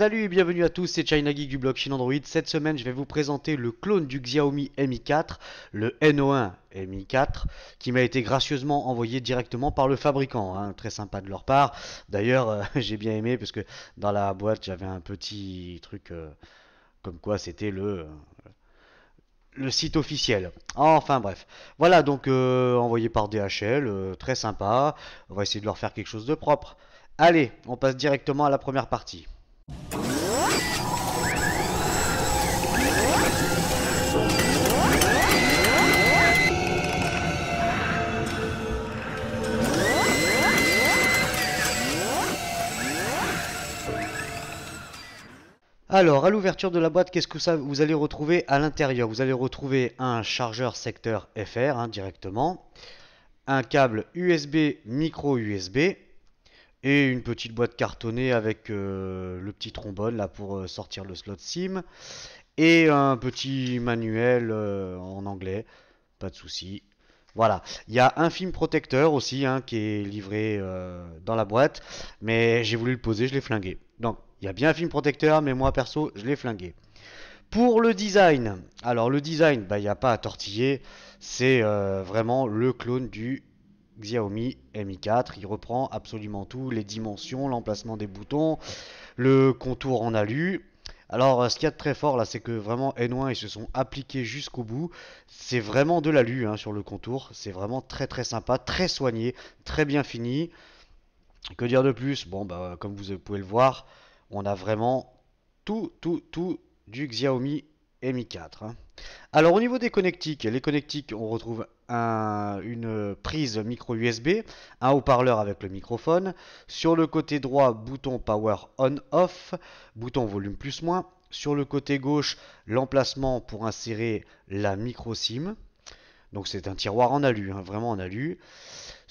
Salut et bienvenue à tous, c'est China Geek du blog Android. Cette semaine, je vais vous présenter le clone du Xiaomi Mi 4, le NO1 Mi 4, qui m'a été gracieusement envoyé directement par le fabricant. Hein, très sympa de leur part. D'ailleurs, euh, j'ai bien aimé parce que dans la boîte, j'avais un petit truc euh, comme quoi c'était le. site officiel. Enfin bref. Voilà donc euh, envoyé par DHL, très sympa. On va essayer de leur faire quelque chose de propre. Allez, on passe directement à la première partie. Alors, à l'ouverture de la boîte, qu'est-ce que ça vous allez retrouver à l'intérieur Vous allez retrouver un chargeur secteur FR hein, directement, un câble USB micro USB, et une petite boîte cartonnée avec euh, le petit trombone là pour euh, sortir le slot SIM et un petit manuel euh, en anglais, pas de souci. Voilà, il y a un film protecteur aussi hein, qui est livré dans la boîte, mais j'ai voulu le poser, je l'ai flingué. Donc il y a bien un film protecteur, mais moi perso, je l'ai flingué. Pour le design, alors le design, bah, il n'y a pas à tortiller, c'est vraiment le clone du Xiaomi Mi 4. Il reprend absolument tout, les dimensions, l'emplacement des boutons, le contour en alu. Alors, euh, ce qu'il y a de très fort là, c'est que vraiment N1, ils se sont appliqués jusqu'au bout. C'est vraiment de l'alu hein, sur le contour. C'est vraiment très très sympa, très soigné, très bien fini. Que dire de plus Bon, bah, comme vous pouvez le voir, on a vraiment tout, tout, tout du Xiaomi Mi 4. Hein. Alors, au niveau des connectiques, les connectiques, on retrouve une prise micro USB, un haut-parleur avec le microphone, sur le côté droit bouton power on-off, bouton volume plus moins, sur le côté gauche l'emplacement pour insérer la micro SIM. Donc c'est un tiroir en alu, hein, vraiment en alu.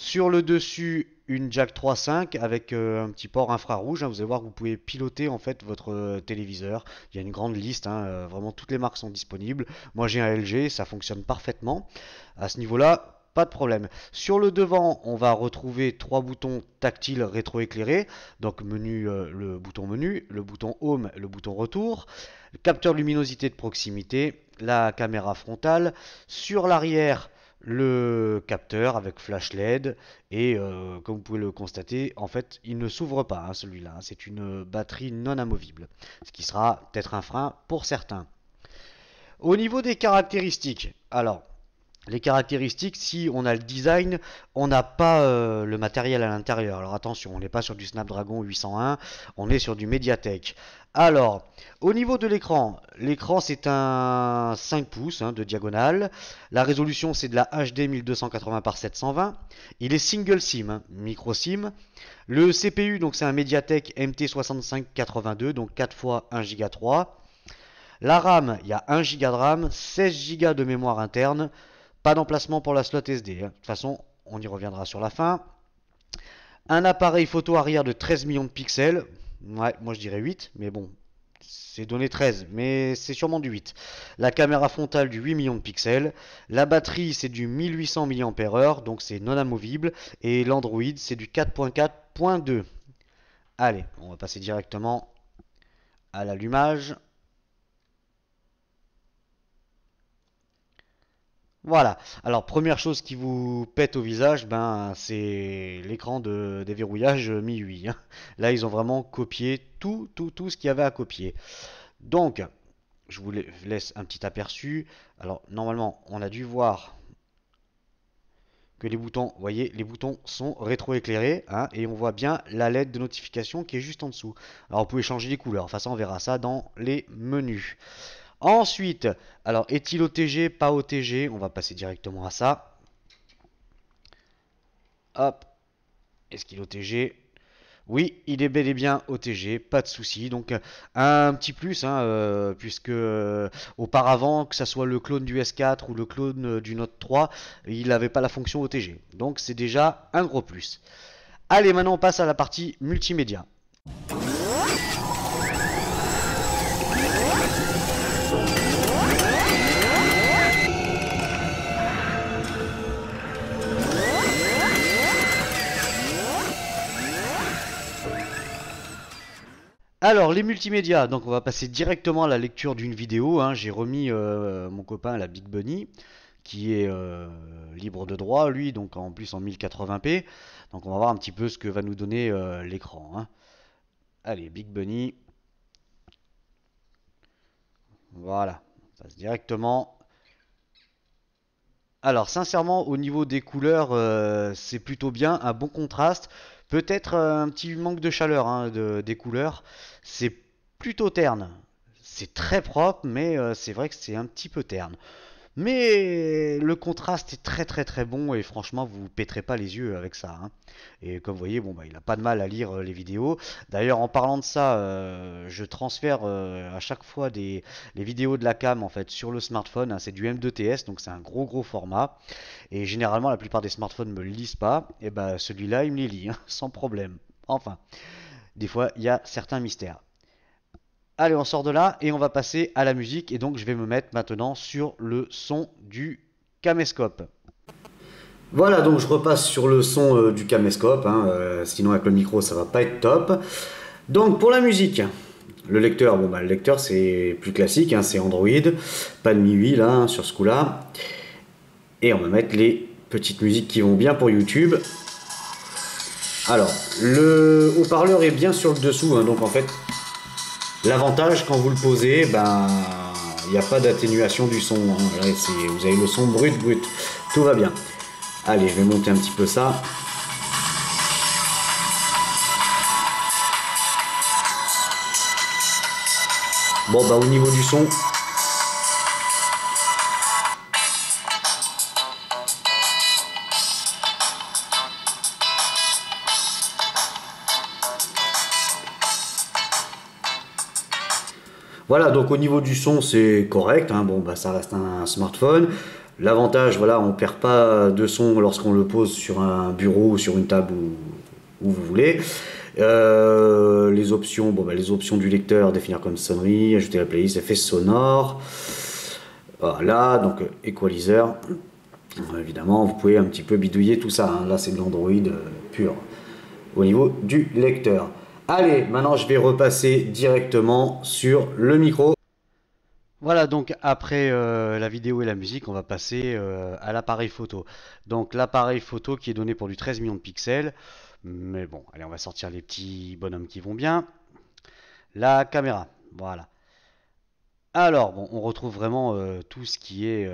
Sur le dessus, une jack 3.5 avec euh, un petit port infrarouge. Hein, vous allez voir, vous pouvez piloter en fait votre euh, téléviseur. Il y a une grande liste, hein, euh, vraiment toutes les marques sont disponibles. Moi j'ai un LG, ça fonctionne parfaitement. À ce niveau-là, pas de problème. Sur le devant, on va retrouver trois boutons tactiles rétroéclairés. Donc menu, le bouton menu, le bouton home, le bouton retour, le capteur luminosité de proximité, la caméra frontale. Sur l'arrière, le capteur avec flash LED et euh, comme vous pouvez le constater en fait il ne s'ouvre pas hein, celui-là hein. c'est une batterie non amovible ce qui sera peut-être un frein pour certains au niveau des caractéristiques alors les caractéristiques, si on a le design, on n'a pas euh, le matériel à l'intérieur. Alors attention, on n'est pas sur du Snapdragon 801, on est sur du Mediatek. Alors, au niveau de l'écran, l'écran c'est un 5 pouces hein, de diagonale. La résolution c'est de la HD 1280 par 720. Il est single SIM, hein, micro SIM. Le CPU donc c'est un Mediatek MT6582, donc 4 x 1 Go 3. La RAM, il y a 1 Go de RAM, 16 Go de mémoire interne. Pas d'emplacement pour la slot SD. Hein. De toute façon, on y reviendra sur la fin. Un appareil photo arrière de 13 millions de pixels. Ouais, moi je dirais 8, mais bon, c'est donné 13, mais c'est sûrement du 8. La caméra frontale du 8 millions de pixels. La batterie, c'est du 1800 mAh, donc c'est non amovible. Et l'Android, c'est du 4.4.2. Allez, on va passer directement à l'allumage. Voilà. Alors première chose qui vous pète au visage, ben c'est l'écran de déverrouillage mi hein. Là ils ont vraiment copié tout, tout, tout ce qu'il y avait à copier. Donc je vous laisse un petit aperçu. Alors normalement on a dû voir que les boutons, vous voyez, les boutons sont rétroéclairés éclairés hein, et on voit bien la LED de notification qui est juste en dessous. Alors vous pouvez changer les couleurs. Enfin ça on verra ça dans les menus. Ensuite, alors est-il OTG, pas OTG On va passer directement à ça. Hop. Est-ce qu'il OTG oui, il est bel et bien OTG, pas de souci. Donc un petit plus, hein, euh, puisque euh, auparavant, que ce soit le clone du S4 ou le clone euh, du Note 3, il n'avait pas la fonction OTG. Donc c'est déjà un gros plus. Allez, maintenant on passe à la partie multimédia. Alors les multimédias, donc on va passer directement à la lecture d'une vidéo. Hein. J'ai remis euh, mon copain la Big Bunny, qui est euh, libre de droit, lui, donc en plus en 1080p. Donc on va voir un petit peu ce que va nous donner euh, l'écran. Hein. Allez, Big Bunny. Voilà, on passe directement. Alors sincèrement, au niveau des couleurs, c'est plutôt bien, un bon contraste. Peut-être euh, un petit manque de chaleur hein, de, des couleurs. C'est plutôt terne. C'est très propre, mais euh, c'est vrai que c'est un petit peu terne. Mais le contraste est très très très bon et franchement vous, ne péterez pas les yeux avec ça. Hein. Et comme vous voyez, bon bah il n'a pas de mal à lire euh, les vidéos. D'ailleurs en parlant de ça, euh, je transfère euh, à chaque fois des les vidéos de la cam en fait sur le smartphone. Hein. C'est du M2TS donc c'est un gros gros format. Et généralement la plupart des smartphones me le lisent pas. Et bah celui-là il me les lit hein, sans problème. Enfin, des fois il y a certains mystères. Allez, on sort de là et on va passer à la musique. Et donc, je vais me mettre maintenant sur le son du caméscope. Voilà, donc je repasse sur le son euh, du caméscope. Hein, euh, sinon, avec le micro, ça va pas être top. Donc, pour la musique, le lecteur, bon, bah, le lecteur, c'est plus classique. Hein, c'est Android. Pas de MIUI là, hein, sur ce coup-là. Et on va mettre les petites musiques qui vont bien pour YouTube. Alors, le haut-parleur est bien sur le dessous. donc, en fait, L'avantage, quand vous le posez, ben, il n'y a pas d'atténuation du son. Hein. vous avez le son brut, brut. Tout va bien. Allez, je vais monter un petit peu ça. Bon, bah, au niveau du son, Voilà, donc au niveau du son, c'est correct. Hein. bon, bah, ça reste un smartphone. L'avantage, voilà, on perd pas de son lorsqu'on le pose sur un bureau ou sur une table ou où, vous voulez. Euh, les options, bon, bah, les options du lecteur, définir comme sonnerie, ajouter la playlist, effet sonore. Voilà, donc equalizer. Euh, Évidemment, vous pouvez un petit peu bidouiller tout ça. Hein. Là, c'est de l'Android euh, pur au niveau du lecteur. Allez, maintenant je vais repasser directement sur le micro. Voilà, donc après euh, la vidéo et la musique, on va passer euh, à l'appareil photo. Donc l'appareil photo qui est donné pour du 13 millions de pixels. Mais bon, allez, on va sortir les petits bonhommes qui vont bien. La caméra, voilà. Alors, bon, on retrouve vraiment euh, tout ce qui est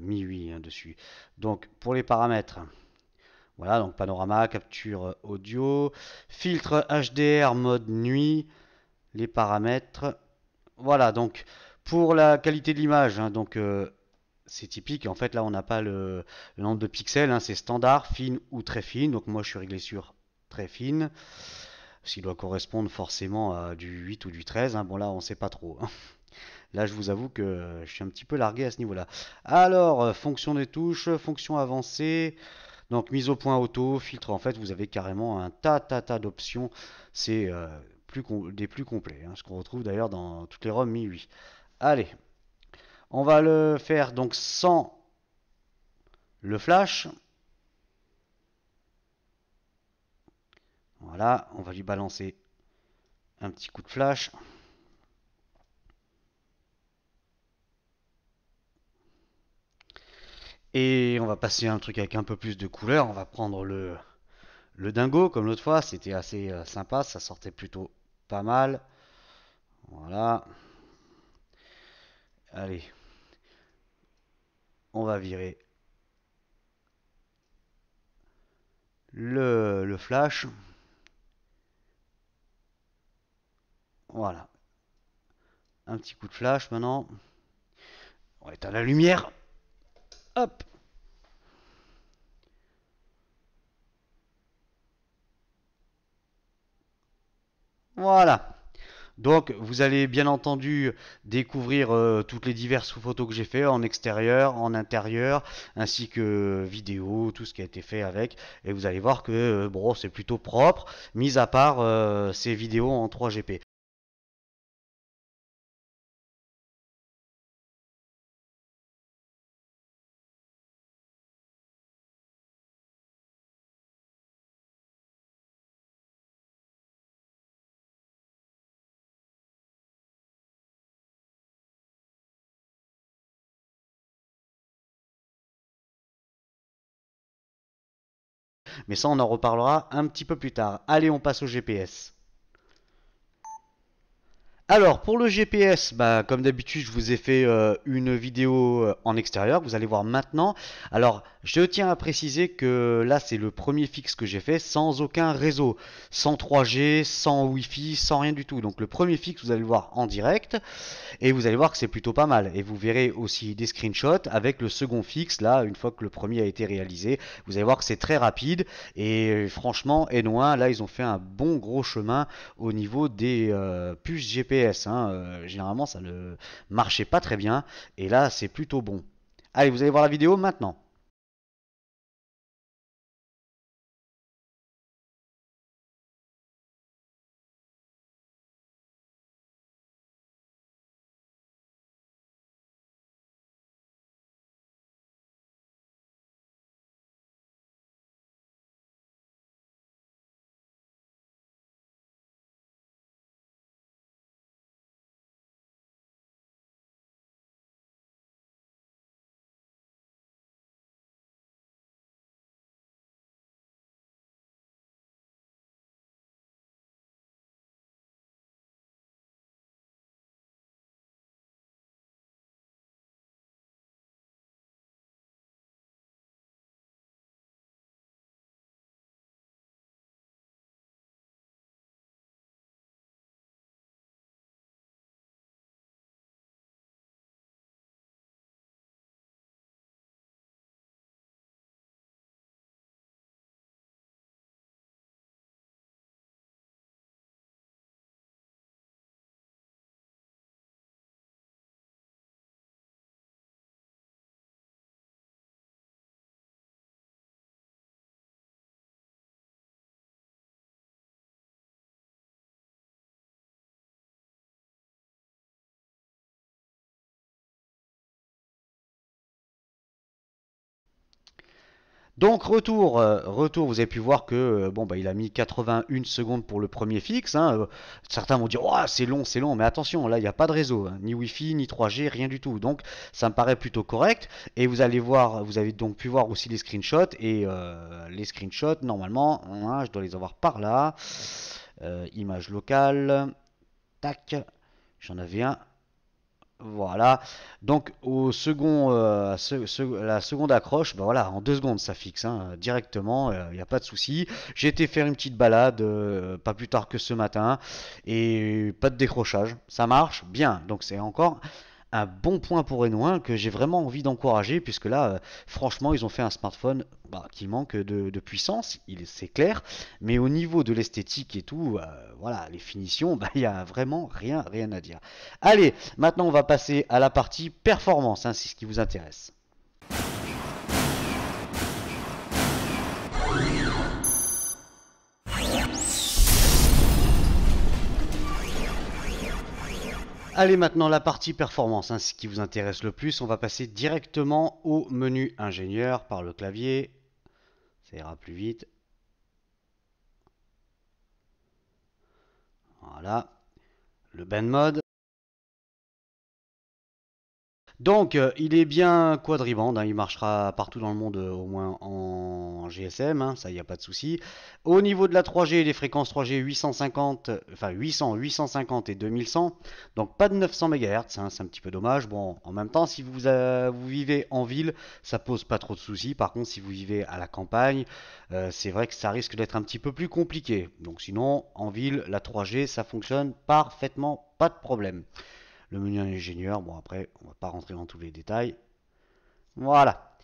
mi 8 hein, dessus. Donc pour les paramètres, voilà, donc panorama, capture euh, audio, filtre HDR, mode nuit, les paramètres. Voilà, donc pour la qualité de l'image, hein, donc euh, c'est typique. En fait, là, on n'a pas le, nombre de pixels, hein, c'est standard, fine ou très fine. Donc moi, je suis réglé sur très fine, ce qui doit correspondre forcément à du 8 ou du 13. Hein. Bon, là, on ne sait pas trop. Là, je vous avoue que euh, je suis un petit peu largué à ce niveau-là. Alors, fonction des touches, fonction avancée. Donc mise au point auto, filtre, en fait vous avez carrément un tas tas tas d'options, c'est euh, plus des plus complets, hein, ce qu'on retrouve d'ailleurs dans toutes les ROM i8. Allez, on va le faire donc sans le flash. Voilà, on va lui balancer un petit coup de flash. Et on va passer un truc avec un peu plus de couleur. On va prendre le, le dingo, comme l'autre fois. C'était assez euh, sympa. Ça sortait plutôt pas mal. Voilà. Allez. On va virer le, flash. Voilà. Un petit coup de flash maintenant. On éteindre la lumière. Hop. Voilà. Donc vous allez bien entendu découvrir euh, toutes les diverses photos que j'ai fait en extérieur, en intérieur, ainsi que vidéo, tout ce qui a été fait avec. Et vous allez voir que euh, bon, c'est plutôt propre, mis à part euh, ces vidéos en 3GP. Mais ça, on en reparlera un petit peu plus tard. Allez, on passe au GPS. Alors pour le GPS, bah, comme d'habitude je vous ai fait euh, une vidéo euh, en extérieur, vous allez voir maintenant. Alors je tiens à préciser que là, c'est le premier fixe que j'ai fait sans aucun réseau, sans 3G, sans Wi-Fi, sans rien du tout. Donc le premier fixe, vous allez le voir en direct et vous allez voir que c'est plutôt pas mal. Et vous verrez aussi des screenshots avec le second fixe, là, une fois que le premier a été réalisé. Vous allez voir que c'est très rapide et euh, franchement, N1, là, ils ont fait un bon gros chemin au niveau des euh, puces GPS. Hein. Euh, généralement, ça ne marchait pas très bien et là, c'est plutôt bon. Allez, vous allez voir la vidéo maintenant. Donc retour, euh, retour, vous avez pu voir que euh, bon bah il a mis 81 secondes pour le premier fixe. Hein, euh, certains vont dire c'est long, c'est long, mais attention, là il n'y a pas de réseau, hein, ni wifi, ni 3G, rien du tout. Donc ça me paraît plutôt correct. Et vous allez voir, vous avez donc pu voir aussi les screenshots. Et les screenshots, normalement, hein, je dois les avoir par là. image locale. Tac. J'en avais un voilà. Donc au second, euh, la seconde accroche, bah voilà, en deux secondes ça fixe hein, directement, il euh, n'y a pas de souci. J'ai été faire une petite balade, euh, pas plus tard que ce matin, et pas de décrochage. Ça marche bien. Donc c'est encore un bon point pour n que j'ai vraiment envie d'encourager puisque là, euh, franchement, ils ont fait un smartphone bah, qui manque de, puissance, il c'est clair, mais au niveau de l'esthétique et tout, euh, voilà, les finitions, bah, il n'y a vraiment rien, rien à dire. Allez, maintenant on va passer à la partie performance, hein, si c'est ce qui vous intéresse. Allez maintenant la partie performance, hein, ce qui vous intéresse le plus. On va passer directement au menu ingénieur par le clavier. Ça ira plus vite. Voilà. Le band mode. Donc, euh, il est bien quadribande, hein, il marchera partout dans le monde, euh, au moins en GSM, hein, ça, il n'y a pas de souci. Au niveau de la 3G, les fréquences 3G 850, 800, 850 et 2100, donc pas de 900 MHz, hein, c'est un petit peu dommage. Bon, en même temps, si vous, euh, vous, vivez en ville, ça pose pas trop de soucis. Par contre, si vous vivez à la campagne, c'est vrai que ça risque d'être un petit peu plus compliqué. Donc sinon, en ville, la 3G, ça fonctionne parfaitement, pas de problème le menu ingénieur. Bon, après, on va pas rentrer dans tous les détails. Voilà.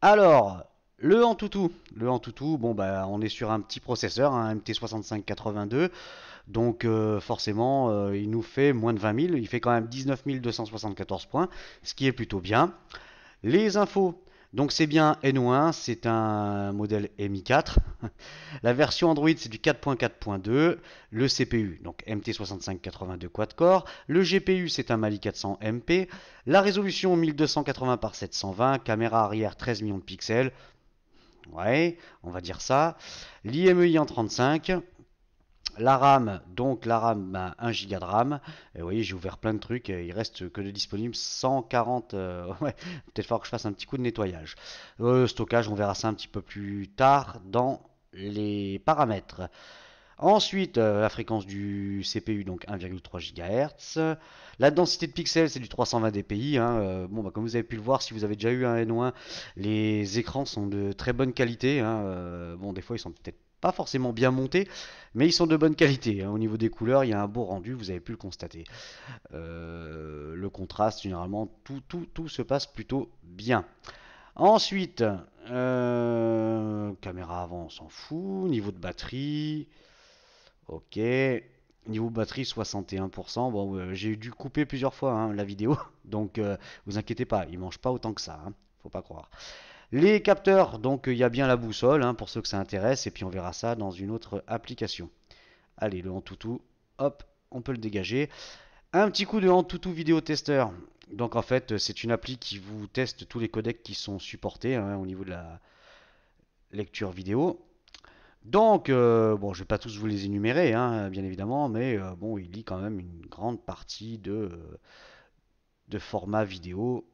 Alors, le Antutu. Le Antutu, bon, bah, on est sur un petit processeur, un MT6582. Donc, euh, forcément, euh, il nous fait moins de 20 000. Il fait quand même 19 274 points, ce qui est plutôt bien. Les infos donc c'est bien NO1, c'est un modèle MI4. La version Android, c'est du 4.4.2. Le CPU, donc MT6582 quad-core. Le GPU, c'est un Mali 400 MP. La résolution 1280 par 720. Caméra arrière 13 millions de pixels. Ouais, on va dire ça. L'IMEI en 35 la RAM, donc la RAM 1 ben, giga de RAM. Et vous voyez, j'ai ouvert plein de trucs. Il reste que de disponible 140. ouais, peut-être falloir que je fasse un petit coup de nettoyage. Euh, stockage, on verra ça un petit peu plus tard dans les paramètres. Ensuite, euh, la fréquence du CPU, donc 1,3 GHz. La densité de pixels, c'est du 320 dpi. Hein. Euh, bon, bah, comme vous avez pu le voir, si vous avez déjà eu un N1, les écrans sont de très bonne qualité. Hein. bon, des fois, ils sont peut-être pas forcément bien monté, mais ils sont de bonne qualité. Hein. Au niveau des couleurs, il y a un beau rendu, vous avez pu le constater. Euh, le contraste, généralement, tout, tout, tout se passe plutôt bien. Ensuite, euh, caméra avant, on s'en fout. Niveau de batterie, ok. Niveau batterie, 61%. Bon, euh, j'ai dû couper plusieurs fois hein, la vidéo, donc vous inquiétez pas, il mange pas autant que ça. Hein, faut pas croire. Les capteurs, donc il y a bien la boussole hein, pour ceux que ça intéresse, et puis on verra ça dans une autre application. Allez, le Antutu, hop, on peut le dégager. Un petit coup de Antutu vidéo Tester. Donc en fait, c'est une appli qui vous teste tous les codecs qui sont supportés hein, au niveau de la lecture vidéo. Donc, euh, bon, je ne vais pas tous vous les énumérer, hein, bien évidemment, mais euh, bon, il lit quand même une grande partie de, de formats vidéo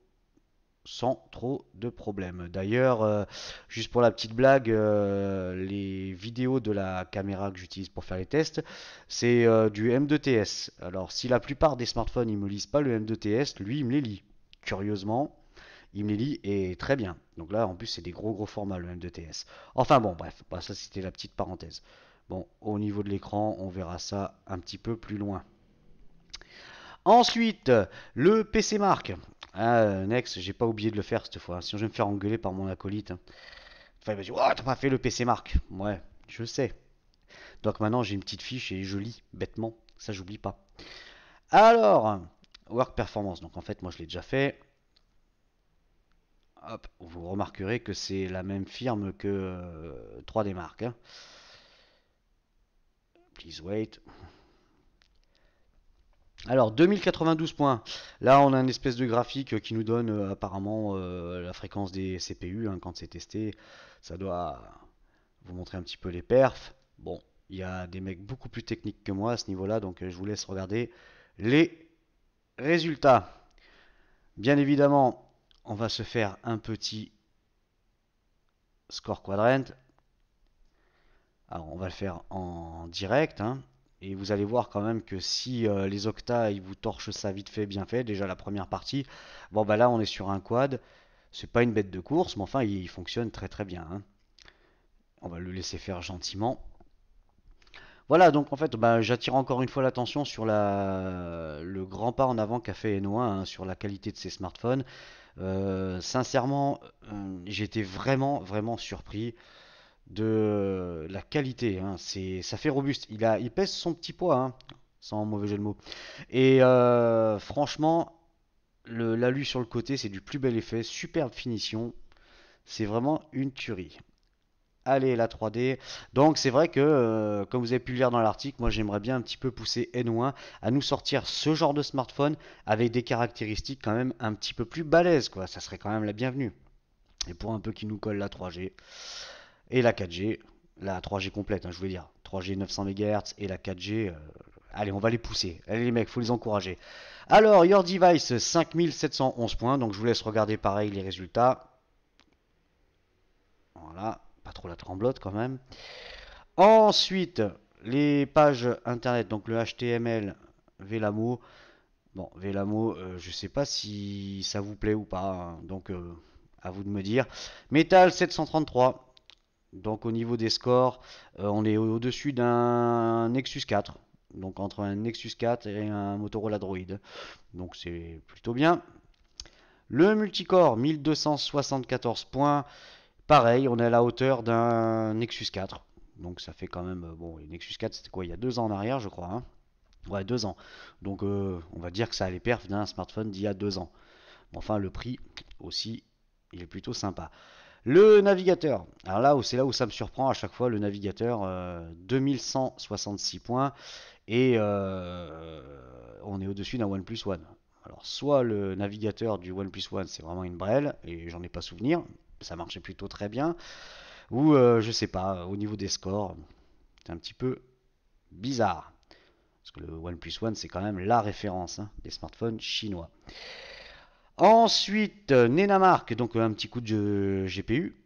sans trop de problèmes. D'ailleurs, euh, juste pour la petite blague, euh, les vidéos de la caméra que j'utilise pour faire les tests, c'est euh, du M2TS. Alors, si la plupart des smartphones ils me lisent pas le M2TS, lui il me les lit. Curieusement, il me les lit et très bien. Donc là, en plus, c'est des gros gros formats le M2TS. Enfin bon, bref, bah, ça c'était la petite parenthèse. Bon, au niveau de l'écran, on verra ça un petit peu plus loin. Ensuite, le PC Mark. Ah, euh, Nex, j'ai pas oublié de le faire cette fois. Hein. Sinon, je vais me faire engueuler par mon acolyte. Hein. Enfin, il m'a dit t'as pas fait le PC Mark Ouais, je sais. Donc maintenant, j'ai une petite fiche et je lis bêtement. Ça, j'oublie pas. Alors, Work Performance. Donc en fait, moi, je l'ai déjà fait. Hop, vous remarquerez que c'est la même firme que 3D euh, Mark. Hein. Please wait. Alors 2092 points, là on a une espèce de graphique euh, qui nous donne euh, apparemment euh, la fréquence des CPU hein, quand c'est testé, ça doit vous montrer un petit peu les perfs. Bon, il y a des mecs beaucoup plus techniques que moi à ce niveau là, donc je vous laisse regarder les résultats. Bien évidemment, on va se faire un petit score quadrant. Alors on va le faire en direct, hein. Et vous allez voir quand même que si euh, les octas, vous torchent ça vite fait, bien fait, déjà la première partie, bon bah là on est sur un quad, c'est pas une bête de course, mais enfin il, fonctionne très très bien. Hein. On va le laisser faire gentiment. Voilà, donc en fait, bah, j'attire encore une fois l'attention sur la... le grand pas en avant qu'a fait eno hein, sur la qualité de ses smartphones. Euh, sincèrement, euh, j'étais vraiment, vraiment surpris de la qualité. Hein. C'est, ça fait robuste. Il, a, il pèse son petit poids, hein, sans mauvais jeu de mots. Et euh, franchement, le, l'alu sur le côté, c'est du plus bel effet. Superbe finition. C'est vraiment une tuerie. Allez, la 3D. Donc, c'est vrai que, euh, comme vous avez pu le lire dans l'article, moi j'aimerais bien un petit peu pousser N1 à nous sortir ce genre de smartphone avec des caractéristiques quand même un petit peu plus balèzes, quoi. Ça serait quand même la bienvenue. Et pour un peu qui nous colle la 3G. Et la 4G, la 3G complète, hein, je voulais dire. 3G 900 MHz et la 4G. Euh, allez, on va les pousser. Allez les mecs, faut les encourager. Alors, Your Device, 5711 points. Donc je vous laisse regarder pareil les résultats. Voilà, pas trop la tremblote quand même. Ensuite, les pages internet, donc le HTML, Velamo. Bon, Velamo, euh, je sais pas si ça vous plaît ou pas, hein. donc euh, à vous de me dire. Metal 733, donc au niveau des scores, euh, on est au-dessus d'un Nexus 4. Donc entre un Nexus 4 et un Motorola Droid. Donc c'est plutôt bien. Le multicore, 1274 points. Pareil, on est à la hauteur d'un Nexus 4. Donc ça fait quand même... Bon, le Nexus 4, c'était quoi Il y a deux ans en arrière, je crois. Hein. ouais, deux ans. Donc euh, on va dire que ça a les perfs d'un smartphone d'il y a deux ans. Enfin, le prix aussi, il est plutôt sympa. Le navigateur. Alors là, c'est là où ça me surprend à chaque fois, le navigateur, 2166 euh, points. Et euh, on est au-dessus d'un OnePlus One. Alors soit le navigateur du OnePlus One, c'est vraiment une brêle, et j'en ai pas souvenir, ça marchait plutôt très bien. Ou euh, je sais pas, au niveau des scores, c'est un petit peu bizarre. Parce que le OnePlus One, c'est quand même la référence hein, des smartphones chinois. Ensuite, euh, Nenamark, donc euh, un petit coup de GPU.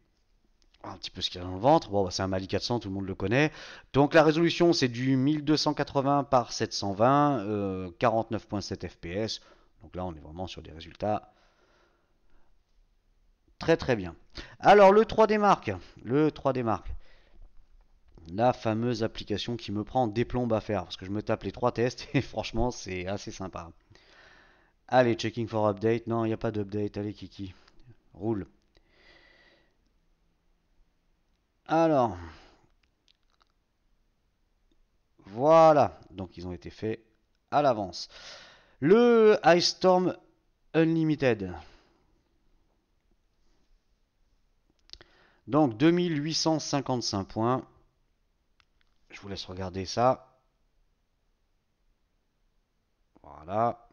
Un petit peu ce qu'il y a dans le ventre. Bon, bah, c'est un Mali 400, tout le monde le connaît. Donc la résolution, c'est du 1280 par 720, 49.7 FPS. Donc là, on est vraiment sur des résultats très très bien. Alors le 3D Mark, le 3D Mark. La fameuse application qui me prend des plombes à faire parce que je me tape les trois tests et franchement, c'est assez sympa. Allez, checking for update. Non, il n'y a pas d'update. Allez, Kiki. Roule. Alors. Voilà. Donc, ils ont été faits à l'avance. Le Ice Storm Unlimited. Donc, 2855 points. Je vous laisse regarder ça. Voilà.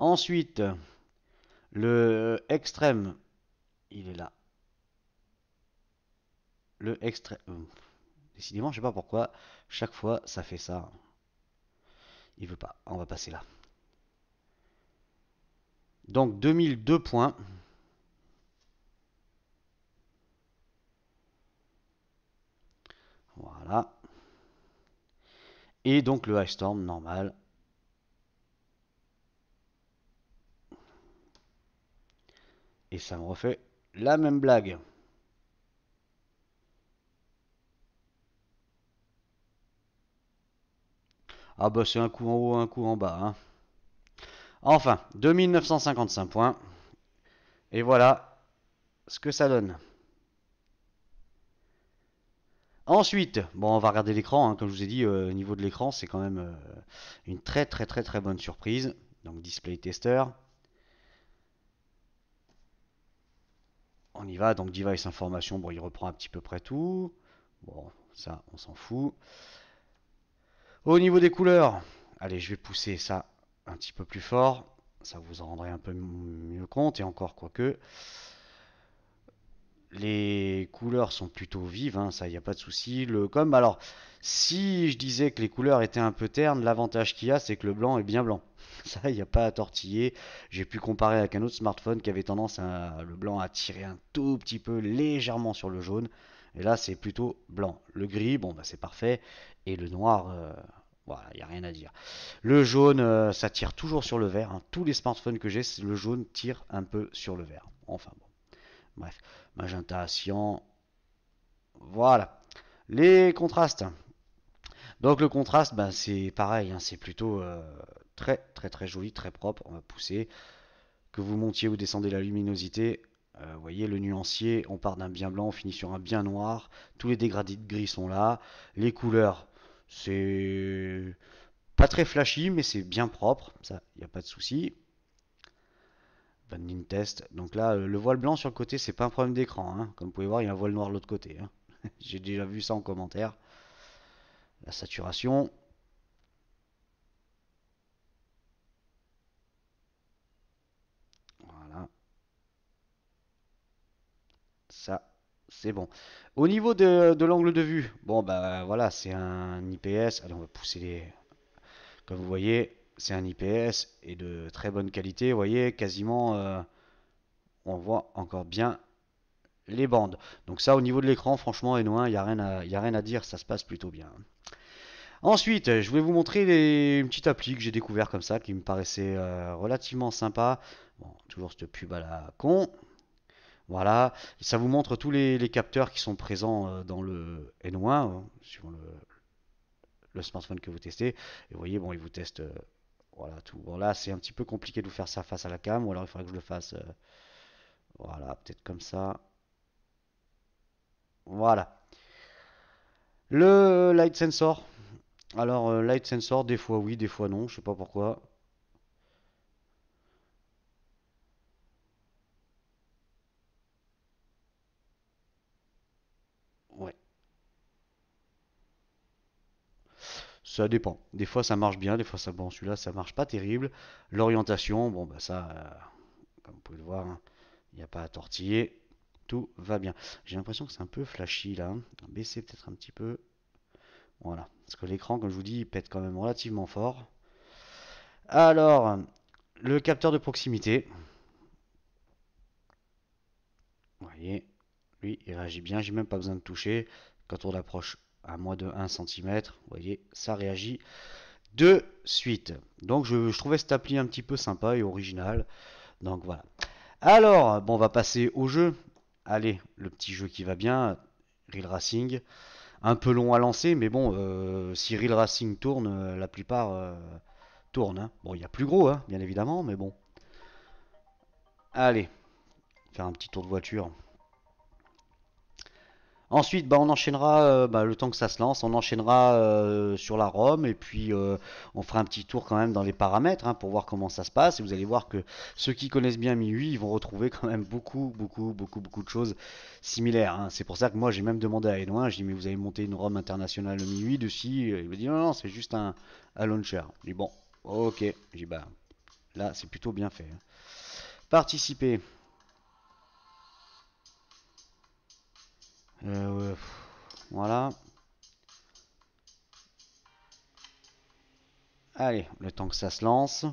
Ensuite, le extrême, il est là. Le extrême. Euh, décidément, je sais pas pourquoi, chaque fois ça fait ça. Il veut pas. On va passer là. Donc 2002 points. Voilà. Et donc le High storm normal Et ça me refait la même blague. Ah bah c'est un coup en haut, un coup en bas. Hein. Enfin, 2955 points. Et voilà ce que ça donne. Ensuite, bon, on va regarder l'écran. Hein. Comme je vous ai dit, euh, au niveau de l'écran, c'est quand même euh, une très très très très bonne surprise. Donc, display tester. on y va, donc device information, bon, il reprend un petit peu près tout. Bon, ça, on s'en fout. Au niveau des couleurs, allez, je vais pousser ça un petit peu plus fort. Ça vous en rendrait un peu mieux compte, et encore quoique les couleurs sont plutôt vives, hein, ça, il n'y a pas de souci. Le comme alors, si je disais que les couleurs étaient un peu ternes, l'avantage qu'il y a, c'est que le blanc est bien blanc. Ça, il n'y a pas à tortiller. J'ai pu comparer avec un autre smartphone qui avait tendance à le blanc à tirer un tout petit peu légèrement sur le jaune. Et là, c'est plutôt blanc. Le gris, bon, bah, c'est parfait. Et le noir, euh, voilà, il n'y a rien à dire. Le jaune, euh, ça tire toujours sur le vert. Hein. Tous les smartphones que j'ai, le jaune tire un peu sur le vert. Enfin bon. Bref, cyan, Voilà. Les contrastes. Donc le contraste, ben, c'est pareil, hein, c'est plutôt euh, très très très joli, très propre. On va pousser. Que vous montiez ou descendez la luminosité, euh, vous voyez le nuancier, on part d'un bien blanc, on finit sur un bien noir. Tous les dégradés de gris sont là. Les couleurs, c'est pas très flashy, mais c'est bien propre. Ça, il n'y a pas de souci test. Donc là, euh, le voile blanc sur le côté, c'est pas un problème d'écran. Hein. Comme vous pouvez voir, il y a un voile noir de l'autre côté. Hein. J'ai déjà vu ça en commentaire. La saturation. Voilà. Ça, c'est bon. Au niveau de, l'angle de vue, bon, ben voilà, c'est un IPS. Allez, on va pousser les... Comme vous voyez, c'est un IPS et de très bonne qualité. Vous voyez, quasiment, euh, on voit encore bien les bandes. Donc ça, au niveau de l'écran, franchement, n 1 il n'y a, rien à, a rien à dire, ça se passe plutôt bien. Ensuite, je voulais vous montrer les, une petite appli que j'ai découvert comme ça, qui me paraissait euh, relativement sympa. Bon, toujours cette pub à la con. Voilà, ça vous montre tous les, capteurs qui sont présents euh, dans le N1, hein, suivant le, smartphone que vous testez. Et vous voyez, bon, il vous teste voilà tout. Bon, là, c'est un petit peu compliqué de vous faire ça face à la cam, ou alors il faudrait que je le fasse. Euh, voilà, peut-être comme ça. Voilà. Le light sensor. Alors, euh, light sensor, des fois oui, des fois non, je sais pas pourquoi. Ça dépend. Des fois ça marche bien, des fois ça bon, celui-là ça marche pas terrible. L'orientation, bon bah ça, euh, comme vous pouvez le voir, hein, il n'y a pas à tortiller. Tout va bien. J'ai l'impression que c'est un peu flashy là. Hein. Baisser peut-être un petit peu. Voilà. Parce que l'écran, comme je vous dis, il pète quand même relativement fort. Alors, le capteur de proximité. voyez, lui, il réagit bien. J'ai même pas besoin de toucher. Quand on l'approche à moins de 1 cm, vous voyez, ça réagit de suite. Donc je, trouvais cette appli un petit peu sympa et originale. Donc voilà. Alors, bon, on va passer au jeu. Allez, le petit jeu qui va bien, Real Racing. Un peu long à lancer, mais bon, euh, si Real Racing tourne, euh, la plupart tourne. Euh, tournent. Hein. Bon, il y a plus gros, hein, bien évidemment, mais bon. Allez, faire un petit tour de voiture. Ensuite, bah, on enchaînera, euh, bah, le temps que ça se lance, on enchaînera euh, sur la ROM et puis euh, on fera un petit tour quand même dans les paramètres hein, pour voir comment ça se passe. Et vous allez voir que ceux qui connaissent bien MIUI, ils vont retrouver quand même beaucoup, beaucoup, beaucoup, beaucoup de choses similaires. Hein. C'est pour ça que moi, j'ai même demandé à Edouin, j'ai dit, mais vous avez monté une ROM internationale MIUI dessus Il me dit, non, non, c'est juste un, launcher. J'ai dit, bon, ok. J'ai dit, bah, là, c'est plutôt bien fait. Hein. Participer. voilà. Allez, le temps que ça se lance.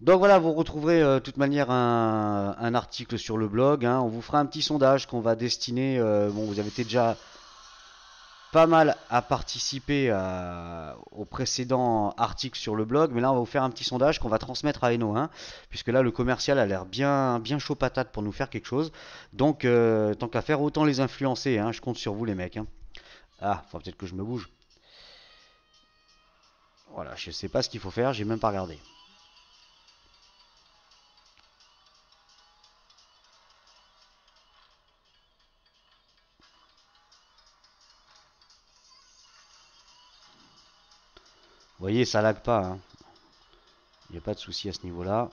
Donc voilà, vous retrouverez euh, de toute manière un, article sur le blog. Hein. On vous fera un petit sondage qu'on va destiner. Euh, bon, vous avez été déjà pas mal à participer euh, au précédent article sur le blog, mais là on va vous faire un petit sondage qu'on va transmettre à eno hein, puisque là le commercial a l'air bien, bien chaud patate pour nous faire quelque chose. Donc euh, tant qu'à faire, autant les influencer, hein, je compte sur vous les mecs. Hein. Ah, peut-être que je me bouge. Voilà, je sais pas ce qu'il faut faire, j'ai même pas regardé. voyez, ça lag pas. Hein. Il n'y a pas de souci à ce niveau-là.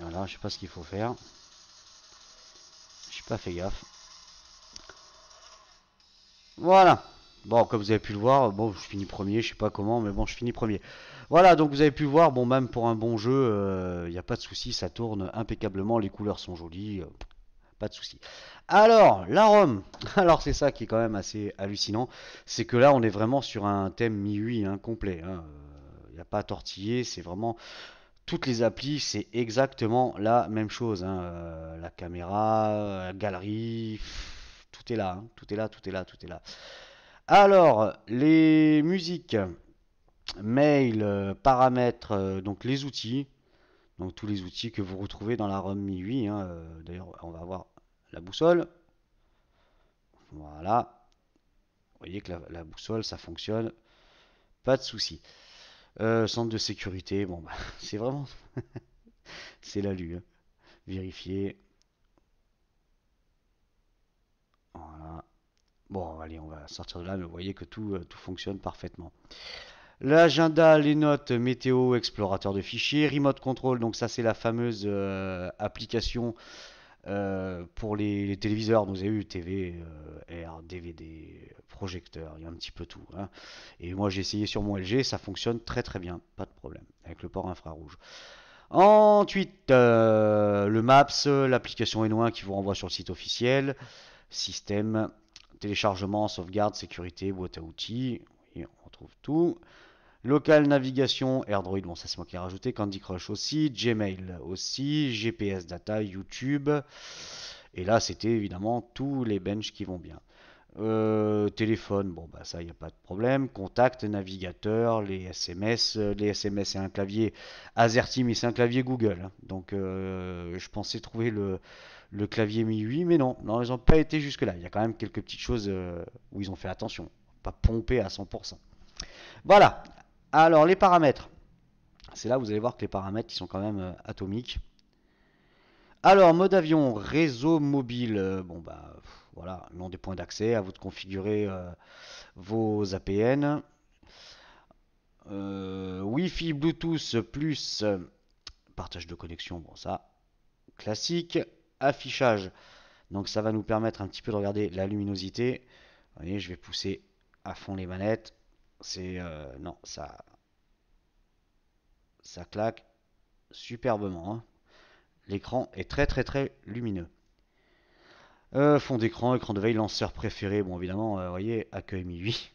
Voilà, je sais pas ce qu'il faut faire. Je suis pas fait gaffe. Voilà. Bon, comme vous avez pu le voir, bon, je finis premier, je sais pas comment, mais bon, je finis premier. Voilà, donc vous avez pu voir, bon, même pour un bon jeu, il euh, n'y a pas de souci, ça tourne impeccablement, les couleurs sont jolies, euh, pas de souci. Alors, la Rome, alors c'est ça qui est quand même assez hallucinant, c'est que là, on est vraiment sur un thème MIUI hein, complet. Euh, il n'y a pas tortillé, tortiller, c'est vraiment toutes les applis, c'est exactement la même chose. Hein. la caméra, la galerie, est là, hein. tout est là, tout est là, tout est là. Alors, les musiques, mail, euh, paramètres, euh, donc les outils, donc tous les outils que vous retrouvez dans la ROM mi hein, euh, D'ailleurs, on va voir la boussole. Voilà. Vous voyez que la, boussole, ça fonctionne. Pas de souci. centre de sécurité, bon, bah, c'est vraiment... c'est la lue. Hein. Vérifier. Bon, allez, on va sortir de là, mais vous voyez que tout, euh, tout fonctionne parfaitement. L'agenda, les notes, météo, explorateur de fichiers, remote control, donc ça c'est la fameuse euh, application euh, pour les, téléviseurs, vous avez eu TV, R, DVD, projecteur, il y a un petit peu tout. Hein. Et moi j'ai essayé sur mon LG, ça fonctionne très très bien, pas de problème, avec le port infrarouge. Ensuite, le Maps, l'application N1 qui vous renvoie sur le site officiel, système, téléchargement, sauvegarde, sécurité, boîte à outils, on retrouve tout. Local navigation, AirDroid, bon ça c'est moi qui ai rajouté, Candy Crush aussi, Gmail aussi, GPS data, YouTube. Et là c'était évidemment tous les benches qui vont bien. Euh, téléphone, bon bah ça il n'y a pas de problème. Contact, navigateur, les SMS, euh, les SMS c'est un clavier AZERTY mais c'est un clavier Google. Hein. Donc euh, je pensais trouver le, le clavier 8, mais non, non, ils n'ont pas été jusque-là. Il y a quand même quelques petites choses euh, où ils ont fait attention, pas pomper à 100%. Voilà, alors les paramètres. C'est là vous allez voir que les paramètres sont quand même euh, atomiques. Alors, mode avion, réseau mobile, euh, bon bah voilà, voilà, nom des points d'accès, à vous de configurer vos APN. Wi-Fi, Bluetooth, plus partage de connexion, bon ça, classique affichage. Donc ça va nous permettre un petit peu de regarder la luminosité. Vous voyez, je vais pousser à fond les manettes. C'est... Euh, non, ça... Ça claque superbement. Hein. L'écran est très très très lumineux. Euh, fond d'écran, écran de veille, lanceur préféré. Bon, évidemment, euh, voyez, accueil mi mi-huit.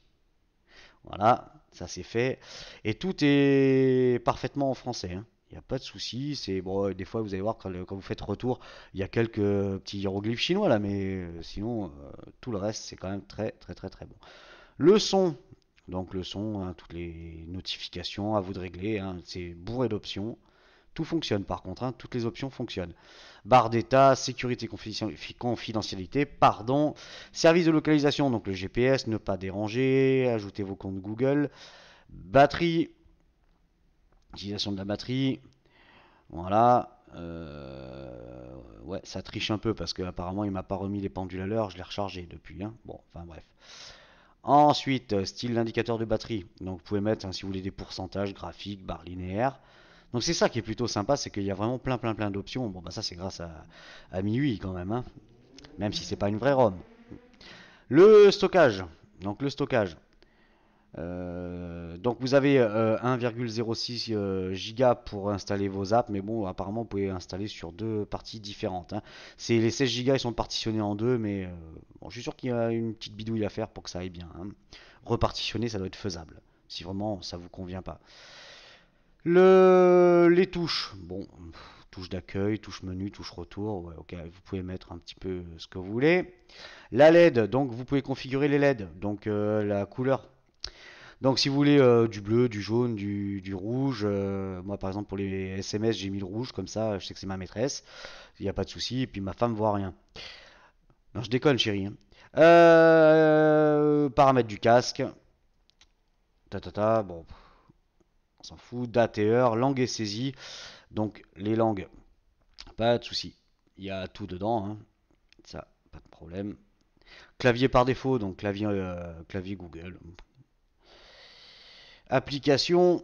Voilà, ça c'est fait. Et tout est parfaitement en français. Hein. Il n'y a pas de souci. C'est bon, euh, des fois vous allez voir quand, quand, vous faites retour, il y a quelques euh, petits hiéroglyphes chinois là, mais euh, sinon tout le reste c'est quand même très très très très bon. Le son, donc le son, hein, toutes les notifications à vous de régler, hein, c'est bourré d'options. Tout fonctionne par contre, hein, toutes les options fonctionnent. Barre d'état, sécurité, confidentialité, pardon, service de localisation, donc le GPS, ne pas déranger, Ajoutez vos comptes Google, batterie, Utilisation de la batterie. Voilà. Euh, ouais, ça triche un peu parce que apparemment il m'a pas remis les pendules à l'heure, je l'ai rechargé depuis. un hein. Bon, enfin bref. Ensuite, euh, style d'indicateur de batterie. Donc vous pouvez mettre, hein, si vous voulez, des pourcentages graphiques, barres linéaires. Donc c'est ça qui est plutôt sympa, c'est qu'il y a vraiment plein plein plein d'options. Bon bah ça c'est grâce à, à MIUI quand même, hein. même si c'est pas une vraie ROM. Le stockage. Donc le stockage. Euh, donc vous avez 1,06 euh, euh, giga pour installer vos apps, mais bon, apparemment vous pouvez installer sur deux parties différentes. Hein. C'est les 16 gigas, ils sont partitionnés en deux, mais je suis sûr qu'il y a une petite bidouille à faire pour que ça aille bien. Hein. Repartitionner, ça doit être faisable, si vraiment ça vous convient pas. Les touches, bon, touche d'accueil, touche menu, touche retour, ok, vous pouvez mettre un petit peu ce que vous voulez. La LED, donc vous pouvez configurer les LED, donc la couleur donc si vous voulez euh, du bleu, du jaune, du, rouge, euh, moi par exemple pour les SMS j'ai mis le rouge comme ça, je sais que c'est ma maîtresse, il n'y a pas de souci, et puis ma femme voit rien. Non je déconne chérie. Hein. Euh, paramètres du casque. Ta ta ta, bon, on s'en fout. Date et heure, langue et saisie. Donc les langues, pas de souci. Il y a tout dedans, hein. ça, pas de problème. Clavier par défaut, donc clavier, clavier Google, Application.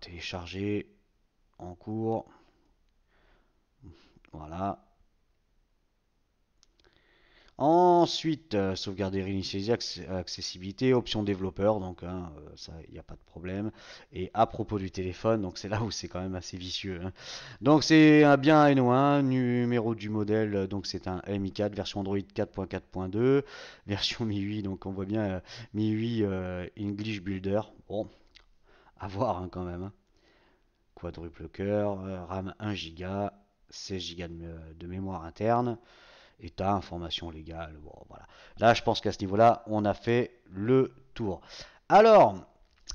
télécharger en cours. Voilà. Ensuite, euh, sauvegarder, réinitialiser, accessibilité, option développeur, donc hein, euh, ça, il n'y a pas de problème. Et à propos du téléphone, donc c'est là où c'est quand même assez vicieux. Hein. Donc c'est un bien NO1, numéro du modèle, euh, donc c'est un MI4, version Android 4.4.2, version Mi8, donc on voit bien Mi8 English Builder. Bon, à voir hein, quand même. Quadruple cœur, RAM 1 Go, 16 Go de mémoire interne. État, information légale. Bon, voilà. Là, je pense qu'à ce niveau-là, on a fait le tour. Alors,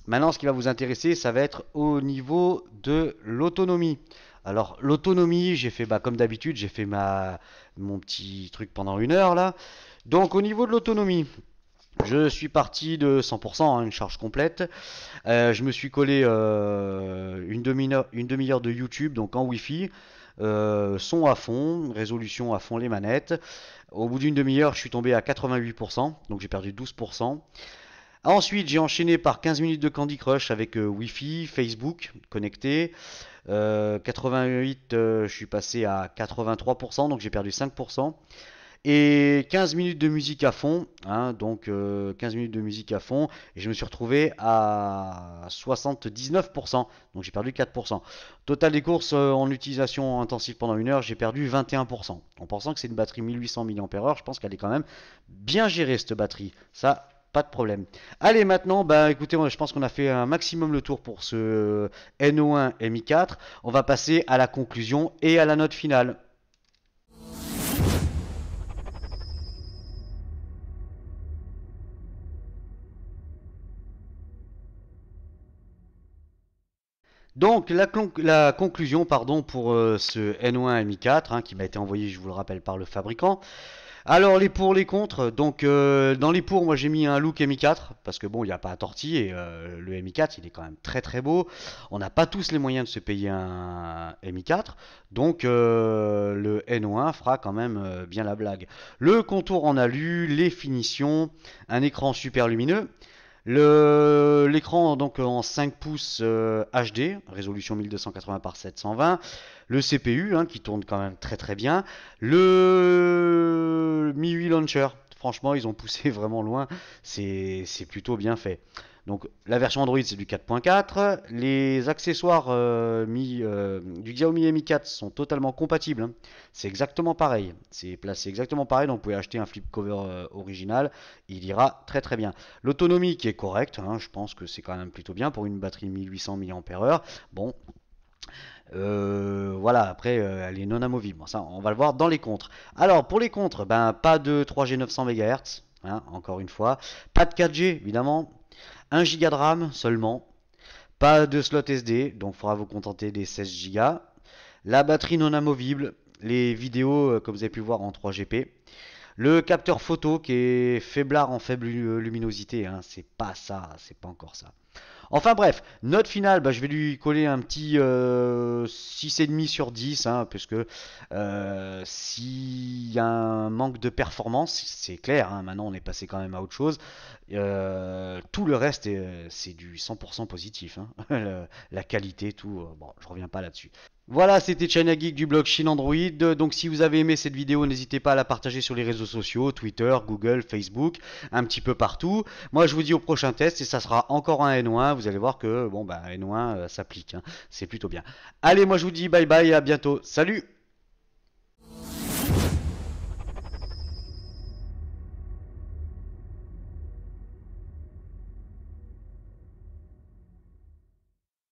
maintenant, ce qui va vous intéresser, ça va être au niveau de l'autonomie. Alors, l'autonomie, j'ai fait, bah, comme d'habitude, j'ai fait ma, mon petit truc pendant une heure là. Donc, au niveau de l'autonomie. Je suis parti de 100%, hein, une charge complète. Euh, je me suis collé euh, une demi-heure de YouTube, donc en Wi-Fi. Euh, son à fond, résolution à fond les manettes. Au bout d'une demi-heure, je suis tombé à 88%, donc j'ai perdu 12%. Ensuite, j'ai enchaîné par 15 minutes de Candy Crush avec euh, Wi-Fi, Facebook connecté. 88, euh, je suis passé à 83%, donc j'ai perdu 5%. Et 15 minutes de musique à fond, hein, donc 15 euh, minutes de musique à fond, et je me suis retrouvé à 79%, donc j'ai perdu 4%. Total des courses euh, en utilisation intensive pendant une heure, j'ai perdu 21%. En pensant que c'est une batterie 1800 mAh, je pense qu'elle est quand même bien gérée cette batterie. Ça, pas de problème. Allez, maintenant, bah écoutez, je pense qu'on a fait un maximum le tour pour ce NO1 Mi4. On va passer à la conclusion et à la note finale. Donc la, conclusion pardon, pour euh, ce N1 Mi4 hein, qui m'a été envoyé, je vous le rappelle, par le fabricant. Alors les pour, les contre, donc euh, dans les pour moi j'ai mis un look Mi4 parce que bon il n'y a pas à tortiller, et euh, le Mi4 il est quand même très très beau, on n'a pas tous les moyens de se payer un Mi4 donc le NO1 fera quand même bien la blague. Le contour en alu, les finitions, un écran super lumineux, L'écran donc en 5 pouces HD, euh, résolution 1280 par 720. Le CPU hein, qui tourne quand même très très bien. Le MIUI Launcher, franchement ils ont poussé vraiment loin, c'est plutôt bien fait. Donc la version Android c'est du 4.4. Les accessoires euh, euh, du Xiaomi Mi 4 sont totalement compatibles. Hein. C'est exactement pareil. C'est placé exactement pareil. Donc vous pouvez acheter un flip cover euh, original. Il ira très très bien. L'autonomie qui est correcte. Hein, je pense que c'est quand même plutôt bien pour une batterie 1800 mAh. Bon. voilà, après, elle est non amovible. ça, on va le voir dans les contres. Alors, pour les contres, ben, pas de 3G 900 MHz, encore une fois. Pas de 4G, évidemment. 1 Go de RAM seulement. Pas de slot SD, donc il faudra vous contenter des 16 Go. La batterie non amovible, les vidéos euh, comme vous avez pu voir en 3GP. Le capteur photo qui est faiblard en faible euh, luminosité, hein, c'est pas ça, c'est pas encore ça. Enfin bref, note finale, bah, je vais lui coller un petit euh, et 6,5 sur 10, hein, puisque euh, s'il y a un manque de performance, c'est clair, hein, maintenant on est passé quand même à autre chose, euh, tout le reste c'est du 100% positif, hein. la qualité, tout, bon je reviens pas là-dessus. Voilà, c'était China Geek du blog Chine Android. Donc si vous avez aimé cette vidéo, n'hésitez pas à la partager sur les réseaux sociaux, Twitter, Google, Facebook, un petit peu partout. Moi, je vous dis au prochain test et ça sera encore un N1. Vous allez voir que bon bah N1 euh, s'applique, hein. c'est plutôt bien. Allez, moi je vous dis bye bye et à bientôt. Salut